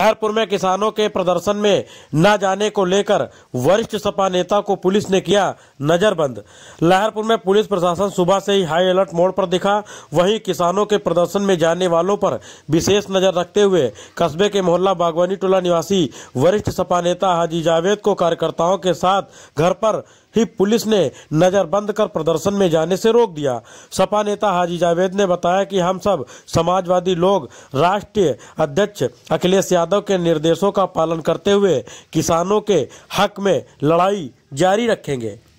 खैरपुर में किसानों के प्रदर्शन में न जाने को लेकर वरिष्ठ सपा नेता को पुलिस ने किया नजरबंद लहरपुर में पुलिस प्रशासन सुबह से ही हाई अलर्ट मोड पर दिखा वहीं किसानों के प्रदर्शन में जाने वालों पर विशेष नजर रखते हुए कस्बे के मोहल्ला बागवानी टोला निवासी वरिष्ठ सपा नेता हाजी जावेद को कार्यकर्ताओं के साथ घर पर ही पुलिस ने नजर बंद कर प्रदर्शन में जाने से रोक दिया सपा नेता हाजी जावेद ने बताया कि हम सब समाजवादी लोग राष्ट्रीय अध्यक्ष अखिलेश यादव यादव के निर्देशों का पालन करते हुए किसानों के हक में लड़ाई जारी रखेंगे